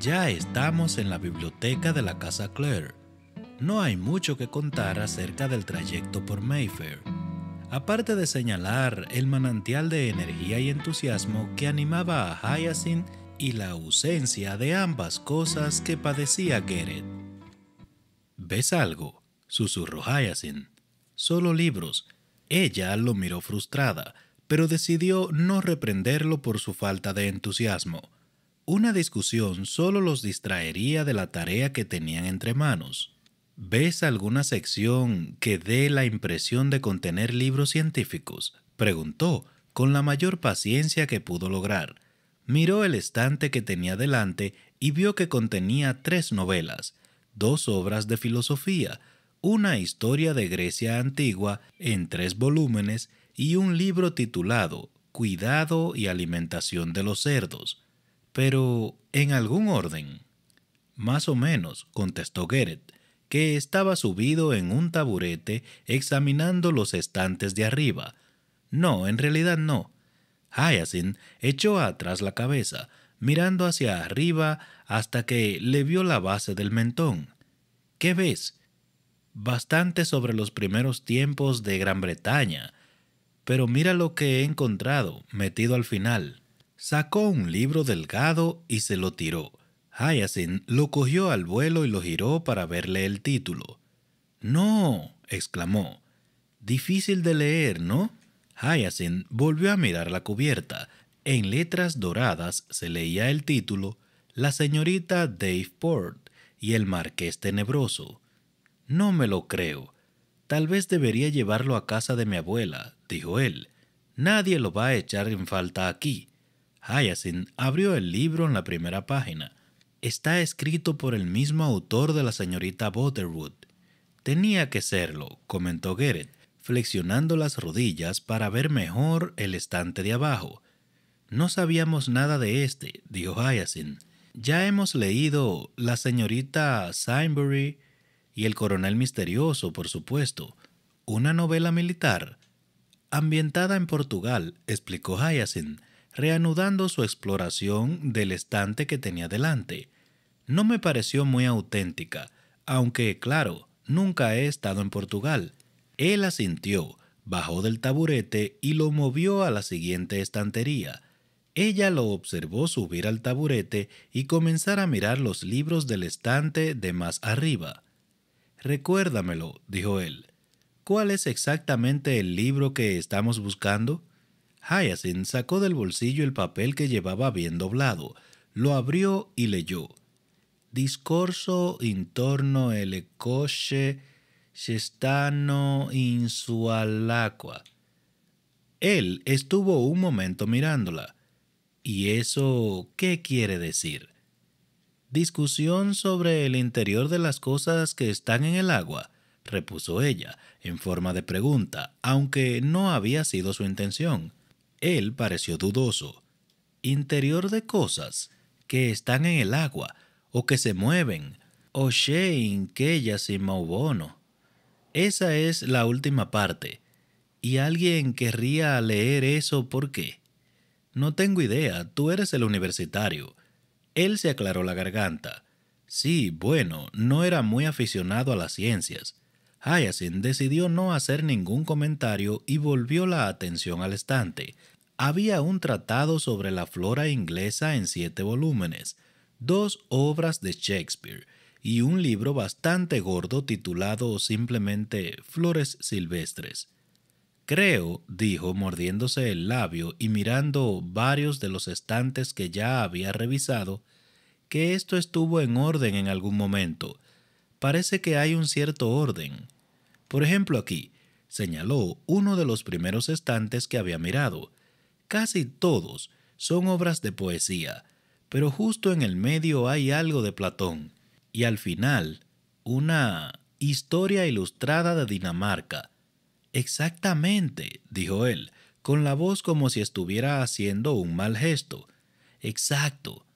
Ya estamos en la biblioteca de la Casa Clare. No hay mucho que contar acerca del trayecto por Mayfair, aparte de señalar el manantial de energía y entusiasmo que animaba a Hyacinth y la ausencia de ambas cosas que padecía Garrett. ¿Ves algo? susurró Hyacinth. Solo libros. Ella lo miró frustrada, pero decidió no reprenderlo por su falta de entusiasmo. Una discusión solo los distraería de la tarea que tenían entre manos. ¿Ves alguna sección que dé la impresión de contener libros científicos? preguntó, con la mayor paciencia que pudo lograr. Miró el estante que tenía delante y vio que contenía tres novelas, dos obras de filosofía, una historia de Grecia antigua en tres volúmenes y un libro titulado Cuidado y alimentación de los cerdos, pero en algún orden. Más o menos, contestó Geret, que estaba subido en un taburete examinando los estantes de arriba. No, en realidad no. Hyacinth echó atrás la cabeza, mirando hacia arriba hasta que le vio la base del mentón. ¿Qué ves? bastante sobre los primeros tiempos de Gran Bretaña, pero mira lo que he encontrado, metido al final. Sacó un libro delgado y se lo tiró. Hyacinth lo cogió al vuelo y lo giró para verle el título. No, exclamó. Difícil de leer, ¿no? Hyacinth volvió a mirar la cubierta. En letras doradas se leía el título La señorita Dave Port y el marqués tenebroso. No me lo creo. Tal vez debería llevarlo a casa de mi abuela, dijo él. Nadie lo va a echar en falta aquí. Hyacinth abrió el libro en la primera página. Está escrito por el mismo autor de la señorita Butterwood. Tenía que serlo, comentó Garrett, flexionando las rodillas para ver mejor el estante de abajo. No sabíamos nada de este, dijo Hyacinth. Ya hemos leído La señorita y El coronel misterioso, por supuesto, una novela militar. Ambientada en Portugal, explicó Hyacinth, reanudando su exploración del estante que tenía delante. No me pareció muy auténtica, aunque, claro, nunca he estado en Portugal. Él asintió, bajó del taburete y lo movió a la siguiente estantería. Ella lo observó subir al taburete y comenzar a mirar los libros del estante de más arriba. Recuérdamelo, dijo él. ¿Cuál es exactamente el libro que estamos buscando? Hyacinth sacó del bolsillo el papel que llevaba bien doblado, lo abrió y leyó. Discorso intorno el coche su insualacua. Él estuvo un momento mirándola. ¿Y eso qué quiere decir? Discusión sobre el interior de las cosas que están en el agua, repuso ella, en forma de pregunta, aunque no había sido su intención. Él pareció dudoso. Interior de cosas que están en el agua, o que se mueven, o Shein, se bono. Esa es la última parte. ¿Y alguien querría leer eso por qué? No tengo idea, tú eres el universitario. Él se aclaró la garganta. Sí, bueno, no era muy aficionado a las ciencias. Hyacinth decidió no hacer ningún comentario y volvió la atención al estante. Había un tratado sobre la flora inglesa en siete volúmenes, dos obras de Shakespeare y un libro bastante gordo titulado simplemente Flores Silvestres. Creo, dijo mordiéndose el labio y mirando varios de los estantes que ya había revisado, que esto estuvo en orden en algún momento. Parece que hay un cierto orden. Por ejemplo aquí, señaló uno de los primeros estantes que había mirado. Casi todos son obras de poesía, pero justo en el medio hay algo de Platón, y al final, una historia ilustrada de Dinamarca. Exactamente, dijo él, con la voz como si estuviera haciendo un mal gesto. Exacto,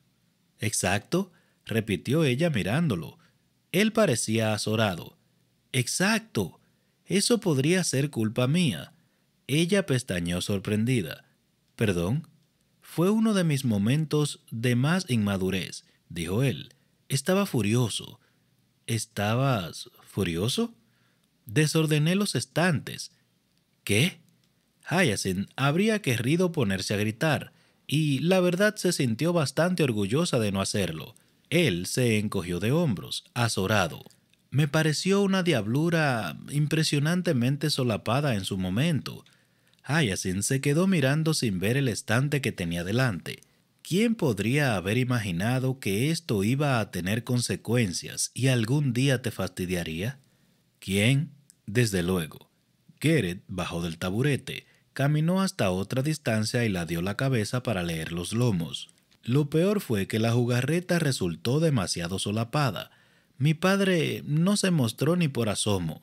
Exacto, repitió ella mirándolo. Él parecía azorado. Exacto. Eso podría ser culpa mía. Ella pestañeó sorprendida. Perdón. Fue uno de mis momentos de más inmadurez, dijo él. Estaba furioso. ¿Estabas furioso? Desordené los estantes. ¿Qué? Hyacinth habría querido ponerse a gritar, y la verdad se sintió bastante orgullosa de no hacerlo. Él se encogió de hombros, azorado. Me pareció una diablura impresionantemente solapada en su momento. Hyacinth se quedó mirando sin ver el estante que tenía delante. ¿Quién podría haber imaginado que esto iba a tener consecuencias y algún día te fastidiaría? ¿Quién? Desde luego. Garrett bajó del taburete, Caminó hasta otra distancia y la dio la cabeza para leer los lomos. Lo peor fue que la jugarreta resultó demasiado solapada. Mi padre no se mostró ni por asomo.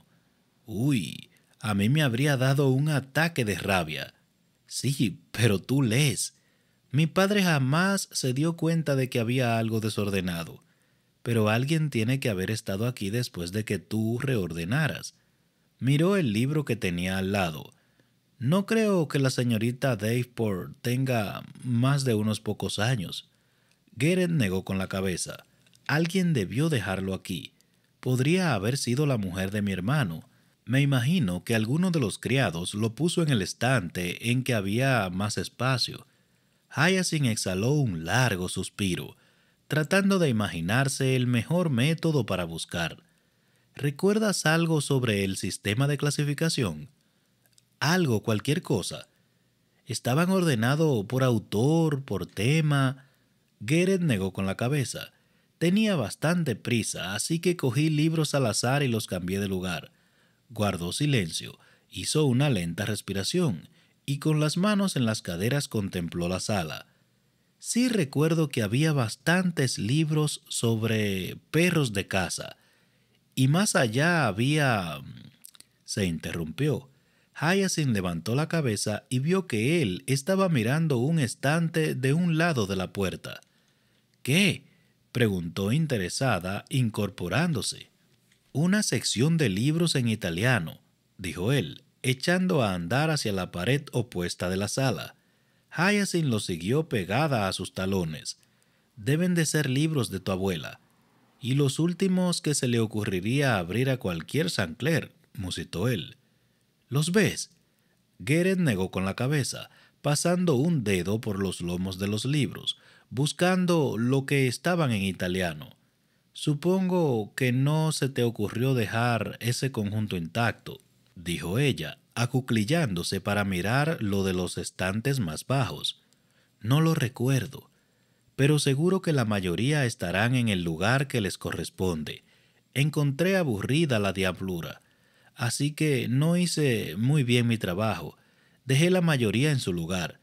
Uy, a mí me habría dado un ataque de rabia. Sí, pero tú lees. Mi padre jamás se dio cuenta de que había algo desordenado. Pero alguien tiene que haber estado aquí después de que tú reordenaras. Miró el libro que tenía al lado. No creo que la señorita Daveport tenga más de unos pocos años. Geren negó con la cabeza. Alguien debió dejarlo aquí. Podría haber sido la mujer de mi hermano. Me imagino que alguno de los criados lo puso en el estante en que había más espacio. Hyacinth exhaló un largo suspiro, tratando de imaginarse el mejor método para buscar. ¿Recuerdas algo sobre el sistema de clasificación? algo, cualquier cosa. Estaban ordenado por autor, por tema. Gered negó con la cabeza. Tenía bastante prisa, así que cogí libros al azar y los cambié de lugar. Guardó silencio, hizo una lenta respiración y con las manos en las caderas contempló la sala. Sí recuerdo que había bastantes libros sobre perros de casa, y más allá había... Mm, se interrumpió. Hyacinth levantó la cabeza y vio que él estaba mirando un estante de un lado de la puerta. ¿Qué? preguntó interesada, incorporándose. Una sección de libros en italiano, dijo él, echando a andar hacia la pared opuesta de la sala. Hyacinth lo siguió pegada a sus talones. Deben de ser libros de tu abuela. Y los últimos que se le ocurriría abrir a cualquier Sancler, musitó él. ¿Los ves? Gueret negó con la cabeza, pasando un dedo por los lomos de los libros, buscando lo que estaban en italiano. Supongo que no se te ocurrió dejar ese conjunto intacto, dijo ella, acuclillándose para mirar lo de los estantes más bajos. No lo recuerdo, pero seguro que la mayoría estarán en el lugar que les corresponde. Encontré aburrida la diablura así que no hice muy bien mi trabajo. Dejé la mayoría en su lugar.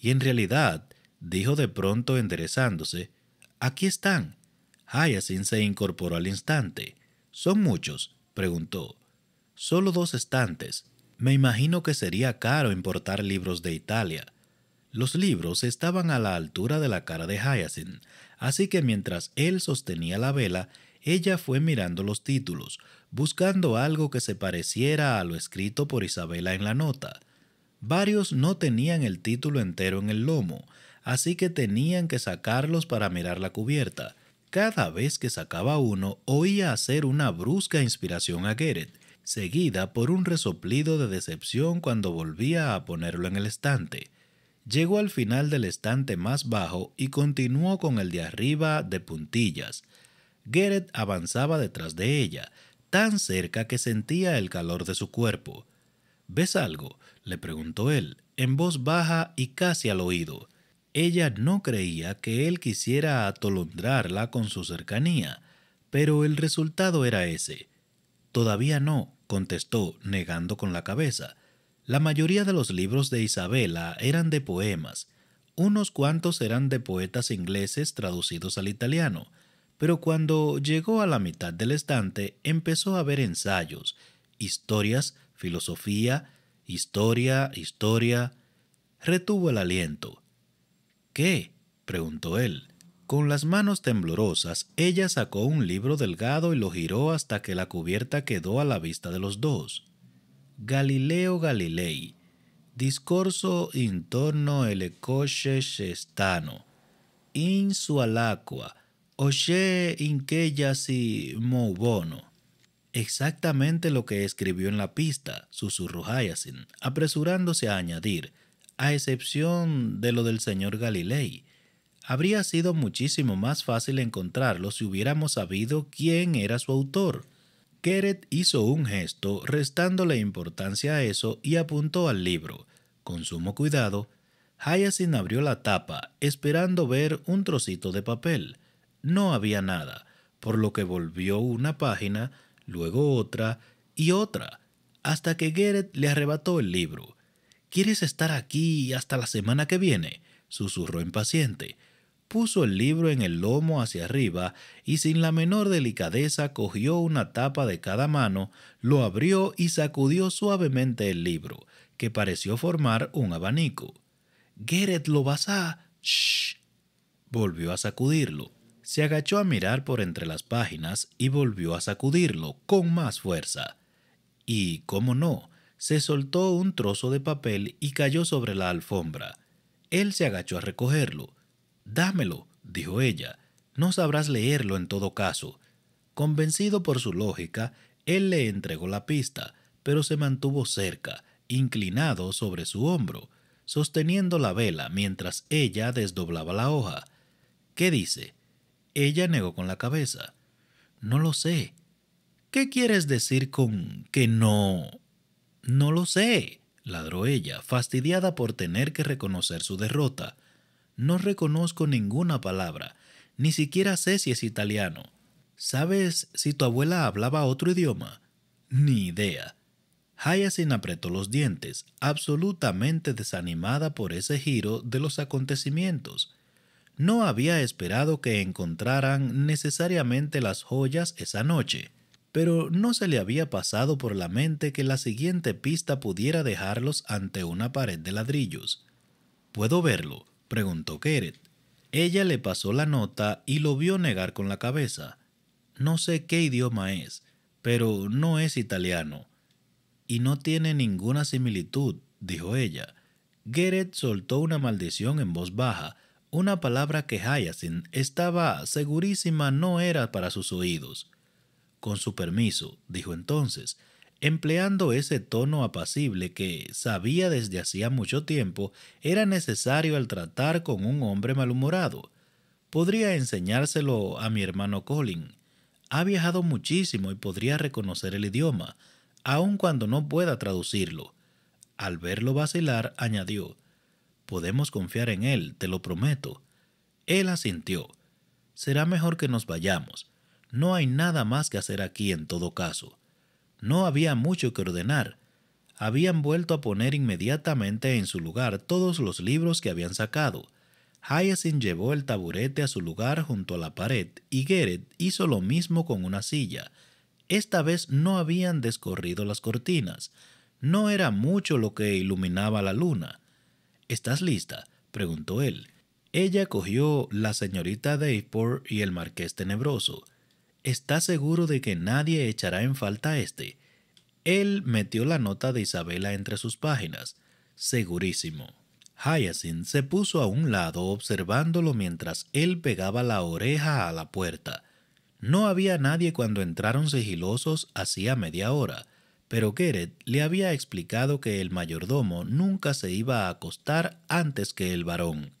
Y en realidad, dijo de pronto enderezándose, aquí están. Hyacinth se incorporó al instante. ¿Son muchos? preguntó. Solo dos estantes. Me imagino que sería caro importar libros de Italia. Los libros estaban a la altura de la cara de Hyacinth, así que mientras él sostenía la vela, ella fue mirando los títulos, buscando algo que se pareciera a lo escrito por Isabela en la nota. Varios no tenían el título entero en el lomo, así que tenían que sacarlos para mirar la cubierta. Cada vez que sacaba uno, oía hacer una brusca inspiración a Garrett, seguida por un resoplido de decepción cuando volvía a ponerlo en el estante. Llegó al final del estante más bajo y continuó con el de arriba de puntillas. Garrett avanzaba detrás de ella, tan cerca que sentía el calor de su cuerpo. ¿Ves algo? le preguntó él, en voz baja y casi al oído. Ella no creía que él quisiera atolondrarla con su cercanía, pero el resultado era ese. Todavía no, contestó, negando con la cabeza. La mayoría de los libros de Isabela eran de poemas, unos cuantos eran de poetas ingleses traducidos al italiano, pero cuando llegó a la mitad del estante empezó a ver ensayos, historias, filosofía, historia, historia. Retuvo el aliento. ¿Qué? preguntó él. Con las manos temblorosas, ella sacó un libro delgado y lo giró hasta que la cubierta quedó a la vista de los dos. Galileo Galilei. Discorso intorno el cestano. In su Oye si Bono. Exactamente lo que escribió en la pista, susurró Hyacinth, apresurándose a añadir, a excepción de lo del señor Galilei. Habría sido muchísimo más fácil encontrarlo si hubiéramos sabido quién era su autor. Keret hizo un gesto restándole importancia a eso y apuntó al libro. Con sumo cuidado, Hyacinth abrió la tapa, esperando ver un trocito de papel no había nada, por lo que volvió una página, luego otra y otra, hasta que Geret le arrebató el libro. ¿Quieres estar aquí hasta la semana que viene? susurró impaciente. Puso el libro en el lomo hacia arriba y sin la menor delicadeza cogió una tapa de cada mano, lo abrió y sacudió suavemente el libro, que pareció formar un abanico. Geret lo vas a... Shh. Volvió a sacudirlo se agachó a mirar por entre las páginas y volvió a sacudirlo con más fuerza. Y, cómo no, se soltó un trozo de papel y cayó sobre la alfombra. Él se agachó a recogerlo. Dámelo, dijo ella. No sabrás leerlo en todo caso. Convencido por su lógica, él le entregó la pista, pero se mantuvo cerca, inclinado sobre su hombro, sosteniendo la vela mientras ella desdoblaba la hoja. ¿Qué dice? Ella negó con la cabeza. No lo sé. ¿Qué quieres decir con que no? No lo sé, ladró ella, fastidiada por tener que reconocer su derrota. No reconozco ninguna palabra, ni siquiera sé si es italiano. ¿Sabes si tu abuela hablaba otro idioma? Ni idea. Hyacinth apretó los dientes, absolutamente desanimada por ese giro de los acontecimientos no había esperado que encontraran necesariamente las joyas esa noche, pero no se le había pasado por la mente que la siguiente pista pudiera dejarlos ante una pared de ladrillos. ¿Puedo verlo? preguntó Keret. Ella le pasó la nota y lo vio negar con la cabeza. No sé qué idioma es, pero no es italiano. Y no tiene ninguna similitud, dijo ella. Geret soltó una maldición en voz baja, una palabra que Hyacinth estaba segurísima no era para sus oídos. Con su permiso, dijo entonces, empleando ese tono apacible que sabía desde hacía mucho tiempo era necesario al tratar con un hombre malhumorado. Podría enseñárselo a mi hermano Colin. Ha viajado muchísimo y podría reconocer el idioma, aun cuando no pueda traducirlo. Al verlo vacilar, añadió Podemos confiar en él, te lo prometo. Él asintió. Será mejor que nos vayamos. No hay nada más que hacer aquí en todo caso. No había mucho que ordenar. Habían vuelto a poner inmediatamente en su lugar todos los libros que habían sacado. Hyacinth llevó el taburete a su lugar junto a la pared y Garrett hizo lo mismo con una silla. Esta vez no habían descorrido las cortinas. No era mucho lo que iluminaba la luna. ¿Estás lista? preguntó él. Ella cogió la señorita Dayport y el marqués tenebroso. —¿Estás seguro de que nadie echará en falta a este? Él metió la nota de Isabela entre sus páginas. Segurísimo. Hyacinth se puso a un lado observándolo mientras él pegaba la oreja a la puerta. No había nadie cuando entraron sigilosos hacía media hora pero Geret le había explicado que el mayordomo nunca se iba a acostar antes que el varón,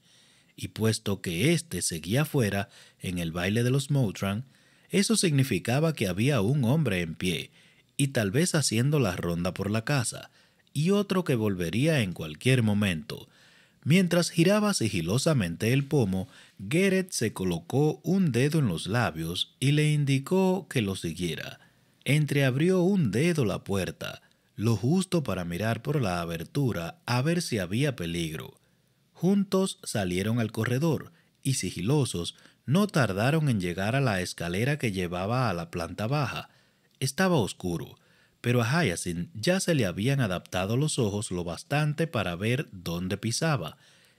y puesto que éste seguía fuera en el baile de los Motran, eso significaba que había un hombre en pie, y tal vez haciendo la ronda por la casa, y otro que volvería en cualquier momento. Mientras giraba sigilosamente el pomo, Geret se colocó un dedo en los labios y le indicó que lo siguiera entreabrió un dedo la puerta, lo justo para mirar por la abertura a ver si había peligro. Juntos salieron al corredor y sigilosos no tardaron en llegar a la escalera que llevaba a la planta baja. Estaba oscuro, pero a Hyacinth ya se le habían adaptado los ojos lo bastante para ver dónde pisaba,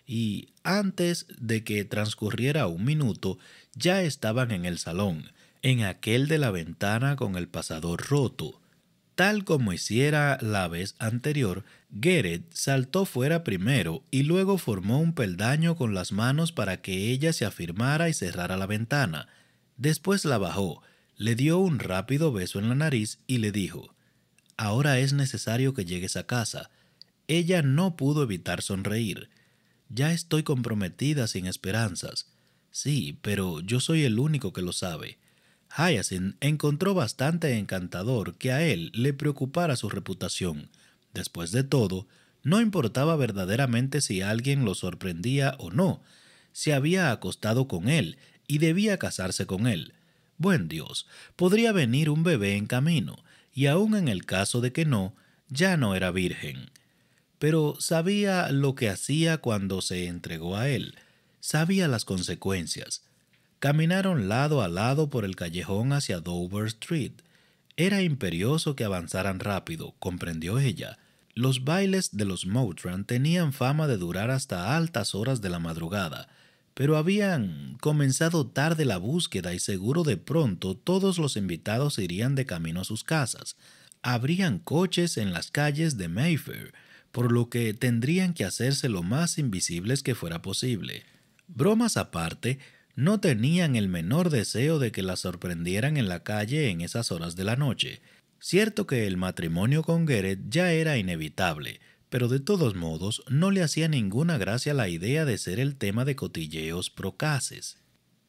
y antes de que transcurriera un minuto ya estaban en el salón, en aquel de la ventana con el pasador roto. Tal como hiciera la vez anterior, Geret saltó fuera primero y luego formó un peldaño con las manos para que ella se afirmara y cerrara la ventana. Después la bajó, le dio un rápido beso en la nariz y le dijo, Ahora es necesario que llegues a casa. Ella no pudo evitar sonreír. Ya estoy comprometida sin esperanzas. Sí, pero yo soy el único que lo sabe. Hyacinth encontró bastante encantador que a él le preocupara su reputación. Después de todo, no importaba verdaderamente si alguien lo sorprendía o no. Se había acostado con él y debía casarse con él. Buen Dios, podría venir un bebé en camino, y aun en el caso de que no, ya no era virgen. Pero sabía lo que hacía cuando se entregó a él, sabía las consecuencias, Caminaron lado a lado por el callejón hacia Dover Street. Era imperioso que avanzaran rápido, comprendió ella. Los bailes de los Motran tenían fama de durar hasta altas horas de la madrugada, pero habían comenzado tarde la búsqueda y seguro de pronto todos los invitados irían de camino a sus casas. Habrían coches en las calles de Mayfair, por lo que tendrían que hacerse lo más invisibles que fuera posible. Bromas aparte, no tenían el menor deseo de que la sorprendieran en la calle en esas horas de la noche. Cierto que el matrimonio con Gerrit ya era inevitable, pero de todos modos no le hacía ninguna gracia la idea de ser el tema de cotilleos procaces.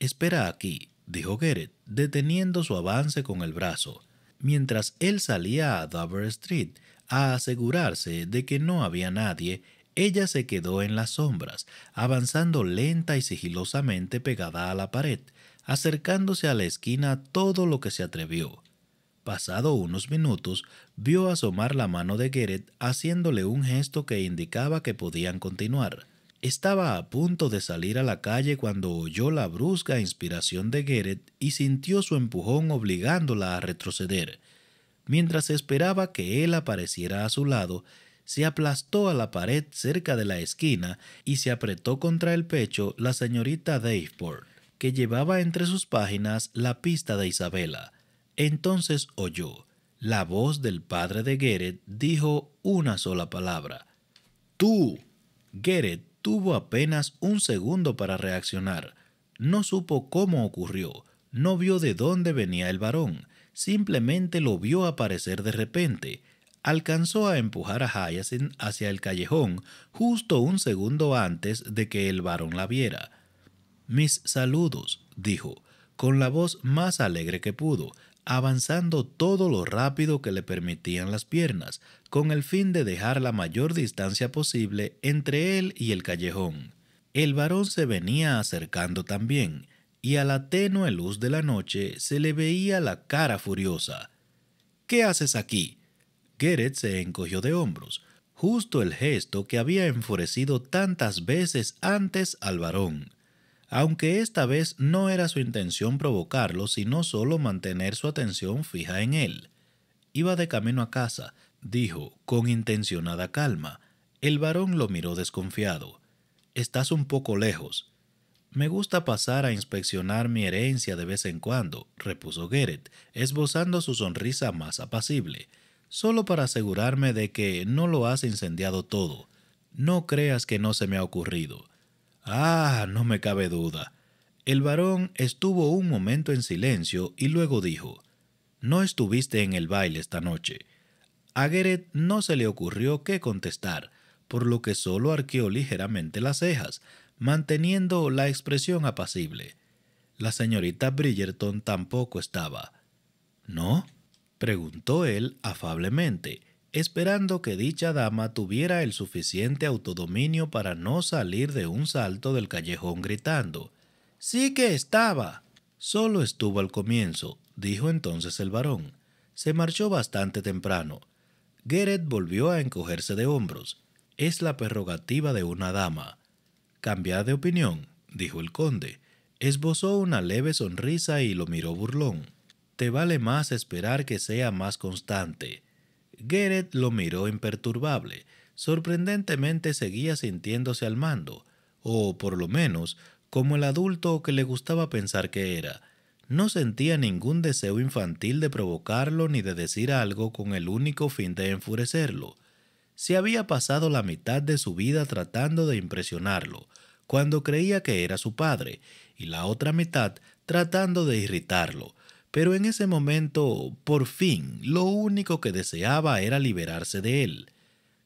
Espera aquí, dijo Gerrit, deteniendo su avance con el brazo, mientras él salía a Dover Street a asegurarse de que no había nadie ella se quedó en las sombras, avanzando lenta y sigilosamente pegada a la pared, acercándose a la esquina todo lo que se atrevió. Pasado unos minutos, vio asomar la mano de Geret haciéndole un gesto que indicaba que podían continuar. Estaba a punto de salir a la calle cuando oyó la brusca inspiración de Geret y sintió su empujón obligándola a retroceder. Mientras esperaba que él apareciera a su lado, se aplastó a la pared cerca de la esquina y se apretó contra el pecho la señorita Daveport, que llevaba entre sus páginas la pista de Isabela. Entonces oyó. La voz del padre de Garrett dijo una sola palabra. ¡Tú! Garrett tuvo apenas un segundo para reaccionar. No supo cómo ocurrió, no vio de dónde venía el varón, simplemente lo vio aparecer de repente, alcanzó a empujar a Hyacinth hacia el callejón justo un segundo antes de que el varón la viera. Mis saludos, dijo, con la voz más alegre que pudo, avanzando todo lo rápido que le permitían las piernas, con el fin de dejar la mayor distancia posible entre él y el callejón. El varón se venía acercando también, y a la tenue luz de la noche se le veía la cara furiosa. ¿Qué haces aquí? Gerrit se encogió de hombros, justo el gesto que había enfurecido tantas veces antes al varón, aunque esta vez no era su intención provocarlo, sino solo mantener su atención fija en él. Iba de camino a casa, dijo, con intencionada calma. El varón lo miró desconfiado. Estás un poco lejos. Me gusta pasar a inspeccionar mi herencia de vez en cuando, repuso Gerrit, esbozando su sonrisa más apacible solo para asegurarme de que no lo has incendiado todo. No creas que no se me ha ocurrido. Ah, no me cabe duda. El varón estuvo un momento en silencio y luego dijo, No estuviste en el baile esta noche. A Geret no se le ocurrió qué contestar, por lo que solo arqueó ligeramente las cejas, manteniendo la expresión apacible. La señorita Bridgerton tampoco estaba. ¿No? preguntó él afablemente, esperando que dicha dama tuviera el suficiente autodominio para no salir de un salto del callejón gritando. Sí que estaba. Solo estuvo al comienzo, dijo entonces el varón. Se marchó bastante temprano. Gerrit volvió a encogerse de hombros. Es la prerrogativa de una dama. Cambiad de opinión, dijo el conde. Esbozó una leve sonrisa y lo miró burlón te vale más esperar que sea más constante. Garrett lo miró imperturbable. Sorprendentemente seguía sintiéndose al mando, o por lo menos como el adulto que le gustaba pensar que era. No sentía ningún deseo infantil de provocarlo ni de decir algo con el único fin de enfurecerlo. Se había pasado la mitad de su vida tratando de impresionarlo, cuando creía que era su padre, y la otra mitad tratando de irritarlo, pero en ese momento, por fin, lo único que deseaba era liberarse de él.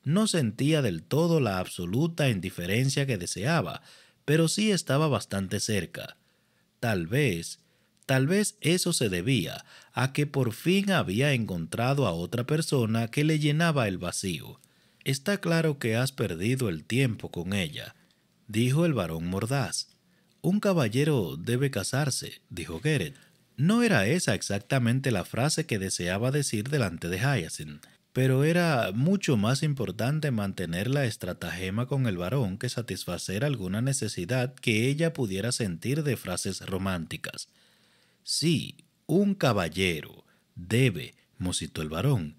No sentía del todo la absoluta indiferencia que deseaba, pero sí estaba bastante cerca. Tal vez, tal vez eso se debía a que por fin había encontrado a otra persona que le llenaba el vacío. Está claro que has perdido el tiempo con ella, dijo el varón mordaz. Un caballero debe casarse, dijo Geret. No era esa exactamente la frase que deseaba decir delante de Hyacinth, pero era mucho más importante mantener la estratagema con el varón que satisfacer alguna necesidad que ella pudiera sentir de frases románticas. Sí, un caballero. Debe, musitó el varón.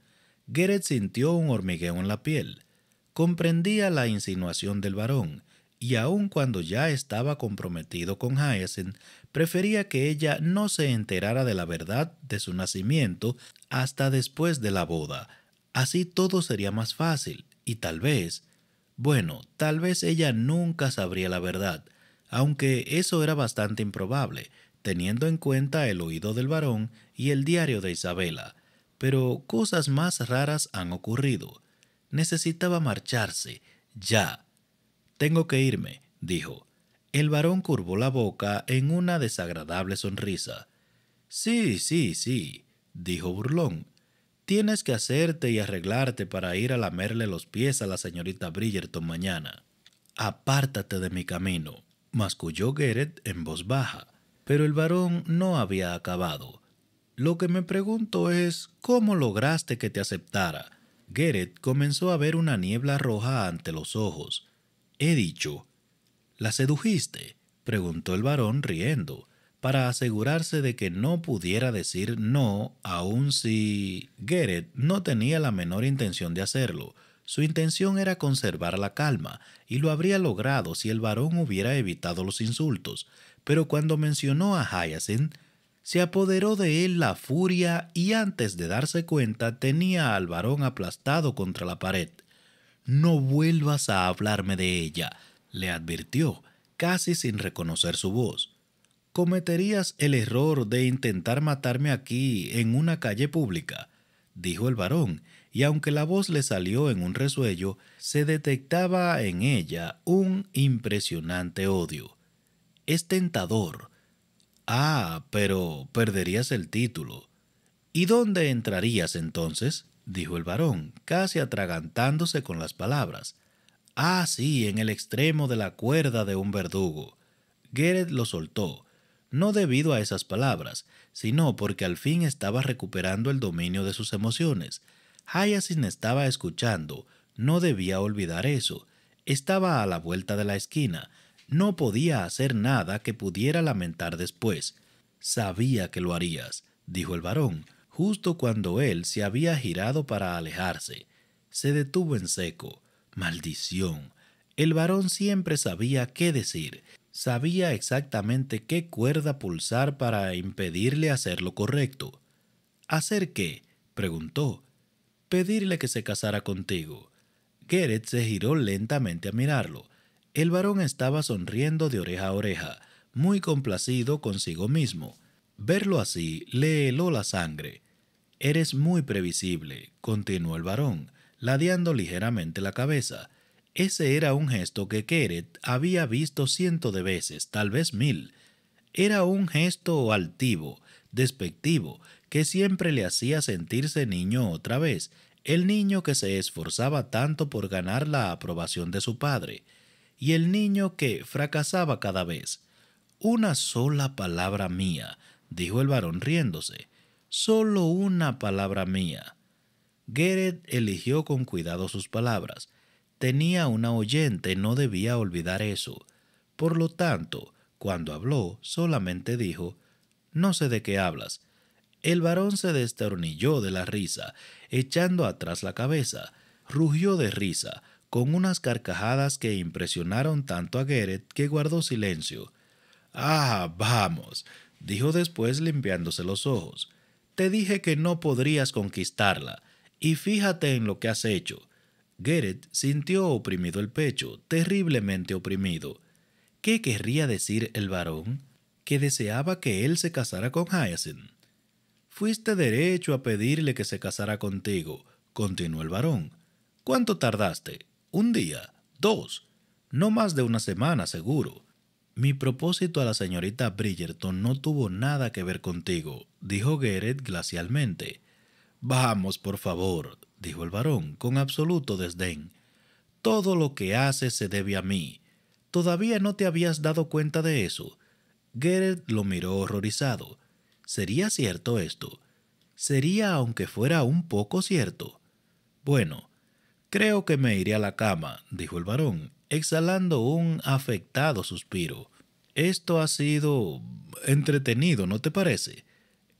Gerrit sintió un hormigueo en la piel. Comprendía la insinuación del varón, y aun cuando ya estaba comprometido con Hyacinth, prefería que ella no se enterara de la verdad de su nacimiento hasta después de la boda. Así todo sería más fácil, y tal vez, bueno, tal vez ella nunca sabría la verdad, aunque eso era bastante improbable, teniendo en cuenta el oído del varón y el diario de Isabela. Pero cosas más raras han ocurrido. Necesitaba marcharse, ya, tengo que irme, dijo. El varón curvó la boca en una desagradable sonrisa. Sí, sí, sí, dijo burlón. Tienes que hacerte y arreglarte para ir a lamerle los pies a la señorita Bridgerton mañana. Apártate de mi camino, masculló Geret en voz baja. Pero el varón no había acabado. Lo que me pregunto es, ¿cómo lograste que te aceptara? Geret comenzó a ver una niebla roja ante los ojos he dicho. ¿La sedujiste? preguntó el varón riendo, para asegurarse de que no pudiera decir no, aun si... Gered no tenía la menor intención de hacerlo. Su intención era conservar la calma, y lo habría logrado si el varón hubiera evitado los insultos, pero cuando mencionó a Hyacinth, se apoderó de él la furia y antes de darse cuenta tenía al varón aplastado contra la pared. No vuelvas a hablarme de ella, le advirtió, casi sin reconocer su voz. Cometerías el error de intentar matarme aquí, en una calle pública, dijo el varón, y aunque la voz le salió en un resuello, se detectaba en ella un impresionante odio. Es tentador. Ah, pero perderías el título. ¿Y dónde entrarías entonces? dijo el varón, casi atragantándose con las palabras. Ah, sí, en el extremo de la cuerda de un verdugo. Gered lo soltó, no debido a esas palabras, sino porque al fin estaba recuperando el dominio de sus emociones. Hyacinth estaba escuchando, no debía olvidar eso. Estaba a la vuelta de la esquina, no podía hacer nada que pudiera lamentar después. Sabía que lo harías, dijo el varón. Justo cuando él se había girado para alejarse, se detuvo en seco. Maldición. El varón siempre sabía qué decir, sabía exactamente qué cuerda pulsar para impedirle hacer lo correcto. ¿Hacer qué? preguntó. Pedirle que se casara contigo. Geret se giró lentamente a mirarlo. El varón estaba sonriendo de oreja a oreja, muy complacido consigo mismo. Verlo así le heló la sangre. Eres muy previsible, continuó el varón, ladeando ligeramente la cabeza. Ese era un gesto que Keret había visto ciento de veces, tal vez mil. Era un gesto altivo, despectivo, que siempre le hacía sentirse niño otra vez, el niño que se esforzaba tanto por ganar la aprobación de su padre, y el niño que fracasaba cada vez. Una sola palabra mía, dijo el varón riéndose. Solo una palabra mía. gereth eligió con cuidado sus palabras. Tenía una oyente, no debía olvidar eso. Por lo tanto, cuando habló, solamente dijo No sé de qué hablas. El varón se destornilló de la risa, echando atrás la cabeza. Rugió de risa, con unas carcajadas que impresionaron tanto a Gered que guardó silencio. Ah, vamos, dijo después limpiándose los ojos. Te dije que no podrías conquistarla, y fíjate en lo que has hecho. Garrett sintió oprimido el pecho, terriblemente oprimido. ¿Qué querría decir el varón? Que deseaba que él se casara con Hyacinth. Fuiste derecho a pedirle que se casara contigo, continuó el varón. ¿Cuánto tardaste? ¿Un día? ¿Dos? No más de una semana, seguro. Mi propósito a la señorita Bridgerton no tuvo nada que ver contigo, dijo Geret glacialmente. Vamos, por favor, dijo el varón, con absoluto desdén. Todo lo que haces se debe a mí. Todavía no te habías dado cuenta de eso. Geret lo miró horrorizado. ¿Sería cierto esto? Sería aunque fuera un poco cierto. Bueno, creo que me iré a la cama, dijo el varón, exhalando un afectado suspiro. Esto ha sido entretenido, ¿no te parece?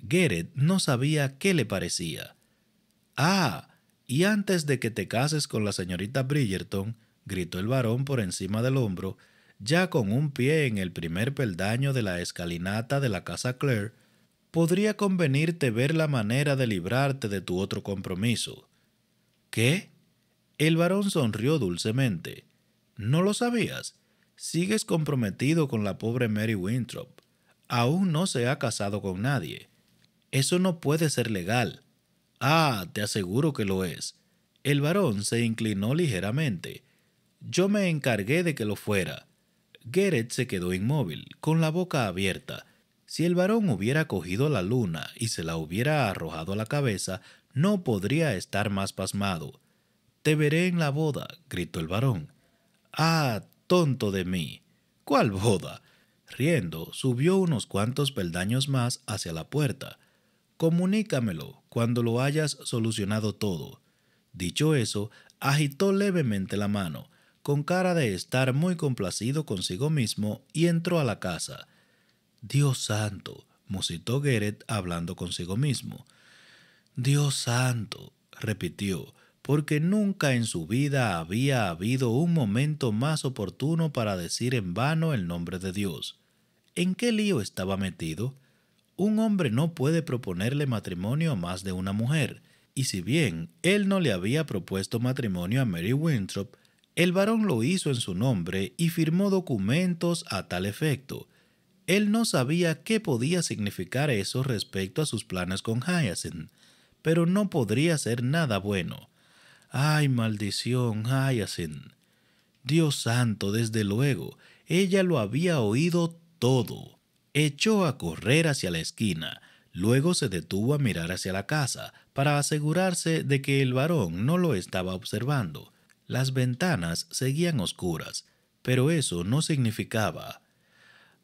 Gerrit no sabía qué le parecía. Ah, y antes de que te cases con la señorita Bridgerton, gritó el varón por encima del hombro, ya con un pie en el primer peldaño de la escalinata de la casa Clare, podría convenirte ver la manera de librarte de tu otro compromiso. ¿Qué? El varón sonrió dulcemente. ¿No lo sabías? sigues comprometido con la pobre Mary Winthrop. Aún no se ha casado con nadie. Eso no puede ser legal. Ah, te aseguro que lo es. El varón se inclinó ligeramente. Yo me encargué de que lo fuera. Garrett se quedó inmóvil, con la boca abierta. Si el varón hubiera cogido la luna y se la hubiera arrojado a la cabeza, no podría estar más pasmado. Te veré en la boda, gritó el varón. Ah, tonto de mí. ¿Cuál boda? Riendo, subió unos cuantos peldaños más hacia la puerta. Comunícamelo cuando lo hayas solucionado todo. Dicho eso, agitó levemente la mano, con cara de estar muy complacido consigo mismo, y entró a la casa. Dios santo, musitó Geret hablando consigo mismo. Dios santo, repitió, porque nunca en su vida había habido un momento más oportuno para decir en vano el nombre de Dios. ¿En qué lío estaba metido? Un hombre no puede proponerle matrimonio a más de una mujer, y si bien él no le había propuesto matrimonio a Mary Winthrop, el varón lo hizo en su nombre y firmó documentos a tal efecto. Él no sabía qué podía significar eso respecto a sus planes con Hyacinth, pero no podría ser nada bueno. ¡Ay, maldición! ¡Ay, hacen, Dios santo, desde luego, ella lo había oído todo. Echó a correr hacia la esquina, luego se detuvo a mirar hacia la casa, para asegurarse de que el varón no lo estaba observando. Las ventanas seguían oscuras, pero eso no significaba.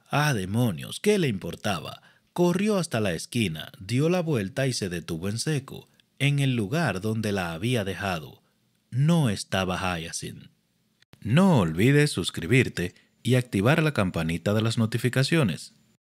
Ah, demonios, ¿qué le importaba? Corrió hasta la esquina, dio la vuelta y se detuvo en seco en el lugar donde la había dejado. No estaba Hyacinth. No olvides suscribirte y activar la campanita de las notificaciones